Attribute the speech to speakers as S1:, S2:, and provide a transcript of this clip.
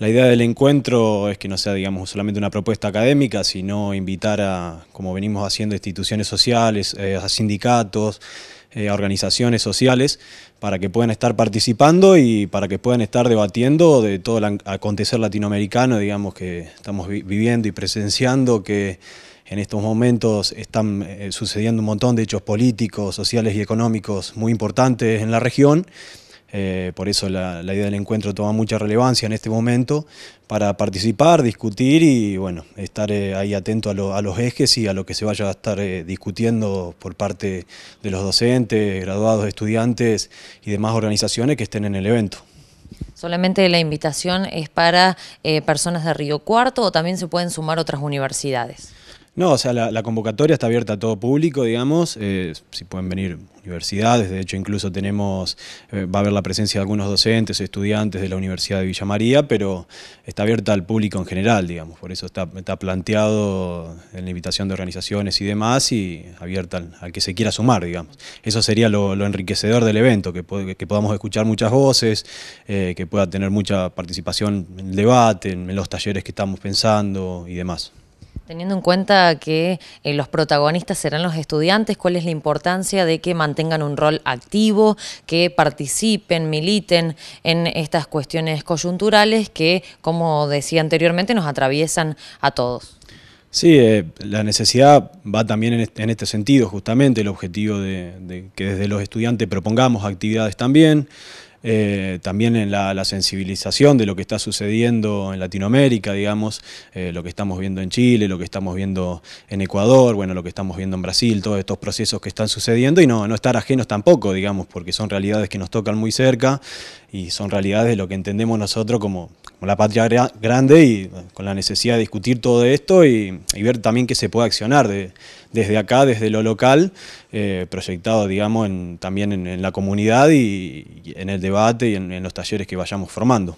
S1: La idea del encuentro es que no sea, digamos, solamente una propuesta académica, sino invitar a, como venimos haciendo, instituciones sociales, eh, a sindicatos, eh, a organizaciones sociales, para que puedan estar participando y para que puedan estar debatiendo de todo el acontecer latinoamericano, digamos, que estamos viviendo y presenciando, que en estos momentos están eh, sucediendo un montón de hechos políticos, sociales y económicos muy importantes en la región. Eh, por eso la, idea del encuentro toma mucha relevancia en este momento para participar, discutir y bueno, estar eh, ahí atento a, los ejes y a lo que se vaya a estar eh, discutiendo por parte de los docentes, graduados, estudiantes y demás organizaciones que estén en el evento.
S2: ¿Solamente la invitación es para personas de Río Cuarto o también se pueden sumar otras universidades?
S1: No, o sea, la, convocatoria está abierta a todo público, digamos, eh, si pueden venir universidades, de hecho incluso tenemos, eh, va a haber la presencia de algunos docentes, estudiantes de la Universidad de Villa María, pero está abierta al público en general, digamos, por eso está, planteado en la invitación de organizaciones y demás y abierta al, que se quiera sumar, digamos. Eso sería lo, enriquecedor del evento, que, podamos escuchar muchas voces, eh, que pueda tener mucha participación en el debate, en los talleres que estamos pensando y demás.
S2: Teniendo en cuenta que eh, los protagonistas serán los estudiantes, ¿cuál es la importancia de que mantengan un rol activo, que participen, militen en estas cuestiones coyunturales que, como decía anteriormente, nos atraviesan a todos?
S1: Sí, eh, la necesidad va también en este, este sentido, justamente el objetivo de que desde los estudiantes propongamos actividades también, eh, también en la, sensibilización de lo que está sucediendo en Latinoamérica, digamos, eh, lo que estamos viendo en Chile, lo que estamos viendo en Ecuador, bueno, lo que estamos viendo en Brasil, todos estos procesos que están sucediendo y no, no estar ajenos tampoco, digamos, porque son realidades que nos tocan muy cerca y son realidades de lo que entendemos nosotros como, la patria grande y eh, con la necesidad de discutir todo esto y, ver también qué se puede accionar desde acá, desde lo local, proyectado, digamos, también en, la comunidad y, y en el debate y en, en los talleres que vayamos formando.